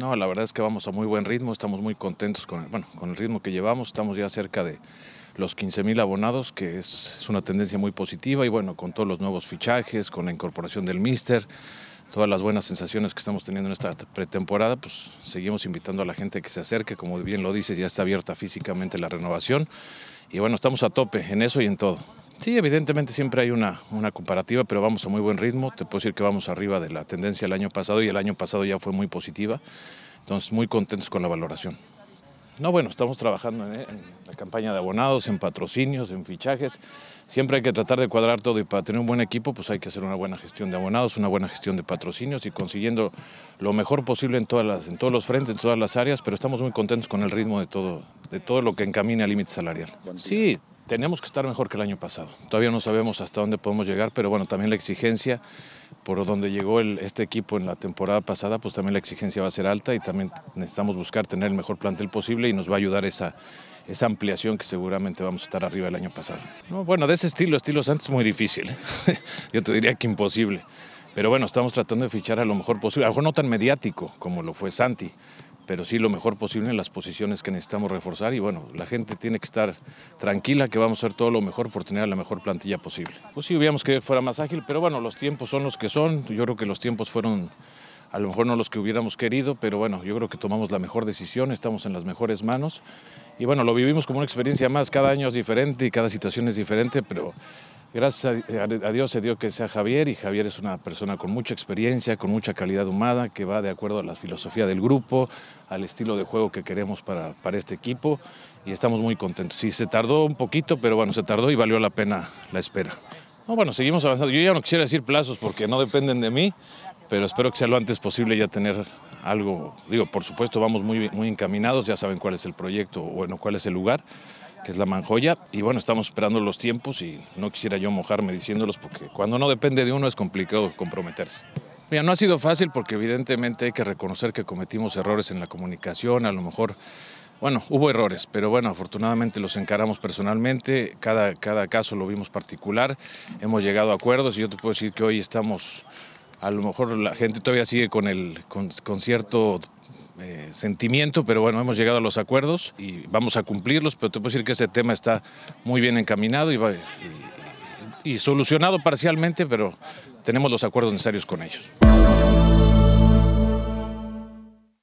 No, la verdad es que vamos a muy buen ritmo, estamos muy contentos con el, bueno, con el ritmo que llevamos, estamos ya cerca de los 15.000 abonados, que es, es, una tendencia muy positiva y bueno, con todos los nuevos fichajes, con la incorporación del míster, todas las buenas sensaciones que estamos teniendo en esta pretemporada, pues seguimos invitando a la gente que se acerque, como bien lo dices, ya está abierta físicamente la renovación y bueno, estamos a tope en eso y en todo. Sí, evidentemente siempre hay una, una comparativa, pero vamos a muy buen ritmo. Te puedo decir que vamos arriba de la tendencia del año pasado y el año pasado ya fue muy positiva. Entonces, muy contentos con la valoración. No, bueno, estamos trabajando ¿eh? en, la campaña de abonados, en patrocinios, en fichajes. Siempre hay que tratar de cuadrar todo y para tener un buen equipo, pues hay que hacer una buena gestión de abonados, una buena gestión de patrocinios y consiguiendo lo mejor posible en, todas las, en todos los frentes, en todas las áreas, pero estamos muy contentos con el ritmo de todo, de todo lo que encamina al límite salarial. Sí, tenemos que estar mejor que el año pasado. Todavía no sabemos hasta dónde podemos llegar, pero bueno, también la exigencia por donde llegó este equipo en la temporada pasada, pues también la exigencia va a ser alta y también necesitamos buscar tener el mejor plantel posible y nos va a ayudar esa, esa ampliación que seguramente vamos a estar arriba el año pasado. bueno, de ese estilo, estilo antes muy difícil. Yo te diría que imposible. Pero bueno, estamos tratando de fichar a lo mejor posible, a no tan mediático como lo fue Santi, pero sí lo mejor posible en las posiciones que necesitamos reforzar. Y bueno, la gente tiene que estar tranquila que vamos a hacer todo lo mejor por tener la mejor plantilla posible. Pues sí, hubiéramos que fuera más ágil, pero bueno, los tiempos son los que son. Yo creo que los tiempos fueron a lo mejor no los que hubiéramos querido, pero bueno, yo creo que tomamos la mejor decisión, estamos en las mejores manos. Y bueno, lo vivimos como una experiencia más, cada año es diferente y cada situación es diferente, pero Gracias eh, a, Dios se dio que sea Javier y Javier es una persona con mucha experiencia, con mucha calidad humana, que va de acuerdo a la filosofía del grupo, al estilo de juego que queremos para, para este equipo y estamos muy contentos. Sí, se tardó un poquito, pero bueno, se tardó y valió la pena la espera. No, bueno, seguimos avanzando. Yo ya no quisiera decir plazos porque no dependen de mí, pero espero que sea lo antes posible ya tener algo. Digo, por supuesto, vamos muy, muy encaminados, ya saben cuál es el proyecto, bueno, cuál es el lugar que es la manjoya. Y bueno, estamos esperando los tiempos y no quisiera yo mojarme diciéndolos porque cuando no depende de uno es complicado comprometerse. Mira, no ha sido fácil porque evidentemente hay que reconocer que cometimos errores en la comunicación, a lo mejor, bueno, hubo errores, pero bueno, afortunadamente los encaramos personalmente, cada, cada caso lo vimos particular, hemos llegado a acuerdos y yo te puedo decir que hoy estamos, a lo mejor la gente todavía sigue con, el, con, con eh, sentimiento, pero bueno, hemos llegado a los acuerdos y vamos a cumplirlos, pero te puedo decir que ese tema está muy bien encaminado y, y solucionado parcialmente, pero tenemos los acuerdos necesarios con ellos.